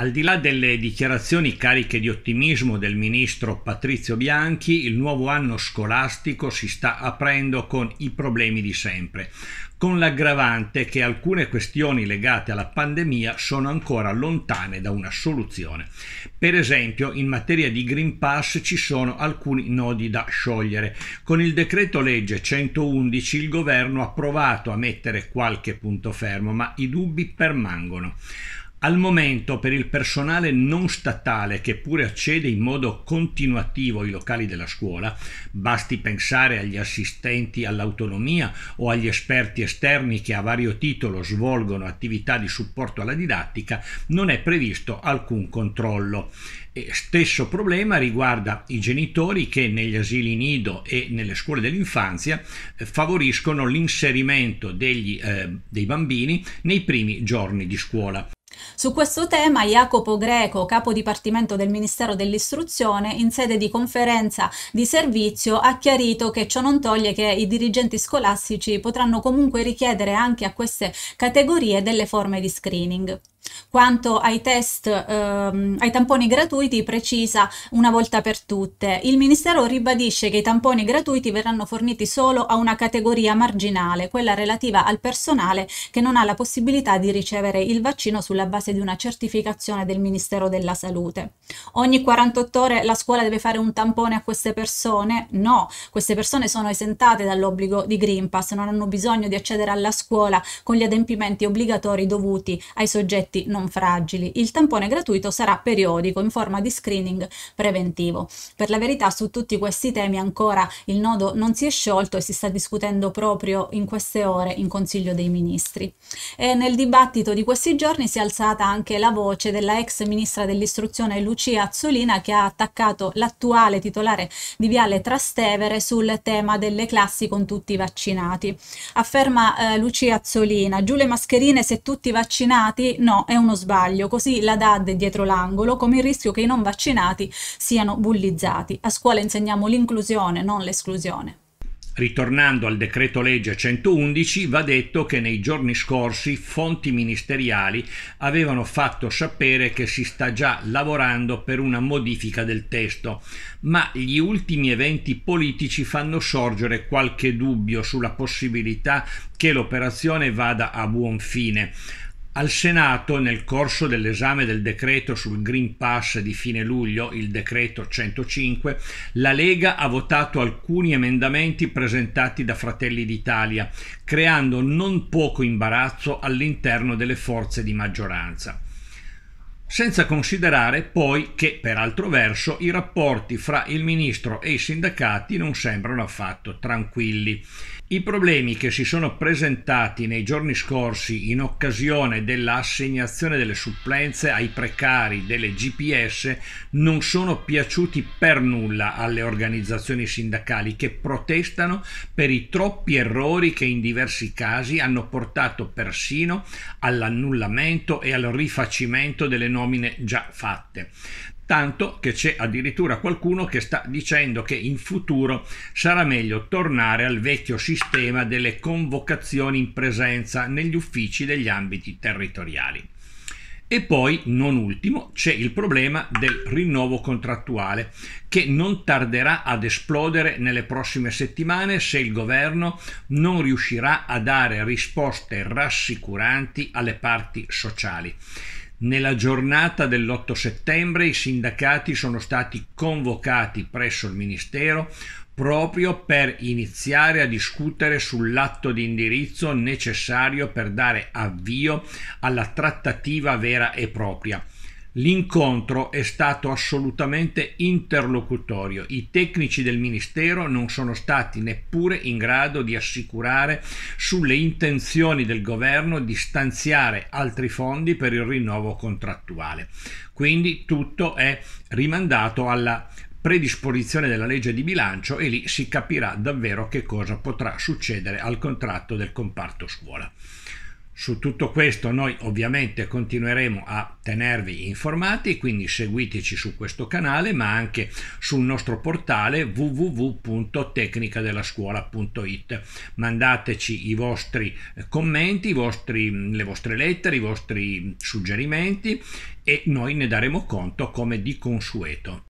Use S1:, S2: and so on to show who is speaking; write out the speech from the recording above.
S1: Al di là delle dichiarazioni cariche di ottimismo del ministro Patrizio Bianchi, il nuovo anno scolastico si sta aprendo con i problemi di sempre, con l'aggravante che alcune questioni legate alla pandemia sono ancora lontane da una soluzione. Per esempio, in materia di Green Pass ci sono alcuni nodi da sciogliere. Con il decreto legge 111 il governo ha provato a mettere qualche punto fermo, ma i dubbi permangono. Al momento per il personale non statale che pure accede in modo continuativo ai locali della scuola, basti pensare agli assistenti all'autonomia o agli esperti esterni che a vario titolo svolgono attività di supporto alla didattica, non è previsto alcun controllo. E stesso problema riguarda i genitori che negli asili nido e nelle scuole dell'infanzia eh, favoriscono l'inserimento degli, eh, dei bambini nei primi giorni di scuola.
S2: Su questo tema Jacopo Greco, capo dipartimento del Ministero dell'Istruzione, in sede di conferenza di servizio ha chiarito che ciò non toglie che i dirigenti scolastici potranno comunque richiedere anche a queste categorie delle forme di screening. Quanto ai test, ehm, ai tamponi gratuiti, precisa una volta per tutte. Il Ministero ribadisce che i tamponi gratuiti verranno forniti solo a una categoria marginale, quella relativa al personale che non ha la possibilità di ricevere il vaccino sulla base di una certificazione del Ministero della Salute. Ogni 48 ore la scuola deve fare un tampone a queste persone? No, queste persone sono esentate dall'obbligo di Green Pass, non hanno bisogno di accedere alla scuola con gli adempimenti obbligatori dovuti ai soggetti oggetti non fragili. Il tampone gratuito sarà periodico in forma di screening preventivo. Per la verità su tutti questi temi ancora il nodo non si è sciolto e si sta discutendo proprio in queste ore in Consiglio dei Ministri. E nel dibattito di questi giorni si è alzata anche la voce della ex ministra dell'istruzione Lucia Azzolina che ha attaccato l'attuale titolare di Viale Trastevere sul tema delle classi con tutti i vaccinati. Afferma eh, Lucia Azzolina, giù le mascherine se tutti vaccinati? No, è uno sbaglio, così la DAD è dietro l'angolo, come il rischio che i non vaccinati siano bullizzati. A scuola insegniamo l'inclusione, non l'esclusione.
S1: Ritornando al decreto legge 111, va detto che nei giorni scorsi fonti ministeriali avevano fatto sapere che si sta già lavorando per una modifica del testo, ma gli ultimi eventi politici fanno sorgere qualche dubbio sulla possibilità che l'operazione vada a buon fine. Al Senato, nel corso dell'esame del decreto sul Green Pass di fine luglio, il decreto 105, la Lega ha votato alcuni emendamenti presentati da Fratelli d'Italia, creando non poco imbarazzo all'interno delle forze di maggioranza senza considerare poi che, per altro verso, i rapporti fra il ministro e i sindacati non sembrano affatto tranquilli. I problemi che si sono presentati nei giorni scorsi in occasione dell'assegnazione delle supplenze ai precari delle GPS non sono piaciuti per nulla alle organizzazioni sindacali che protestano per i troppi errori che in diversi casi hanno portato persino all'annullamento e al rifacimento delle norme nomine già fatte tanto che c'è addirittura qualcuno che sta dicendo che in futuro sarà meglio tornare al vecchio sistema delle convocazioni in presenza negli uffici degli ambiti territoriali. E poi, non ultimo, c'è il problema del rinnovo contrattuale, che non tarderà ad esplodere nelle prossime settimane se il governo non riuscirà a dare risposte rassicuranti alle parti sociali. Nella giornata dell'8 settembre i sindacati sono stati convocati presso il Ministero proprio per iniziare a discutere sull'atto di indirizzo necessario per dare avvio alla trattativa vera e propria L'incontro è stato assolutamente interlocutorio. I tecnici del Ministero non sono stati neppure in grado di assicurare sulle intenzioni del governo di stanziare altri fondi per il rinnovo contrattuale. Quindi tutto è rimandato alla predisposizione della legge di bilancio e lì si capirà davvero che cosa potrà succedere al contratto del comparto scuola. Su tutto questo noi ovviamente continueremo a tenervi informati, quindi seguiteci su questo canale ma anche sul nostro portale www.tecnicadellascuola.it. Mandateci i vostri eh, commenti, i vostri, mm, le vostre lettere, i vostri suggerimenti e noi
S2: ne daremo conto come di consueto.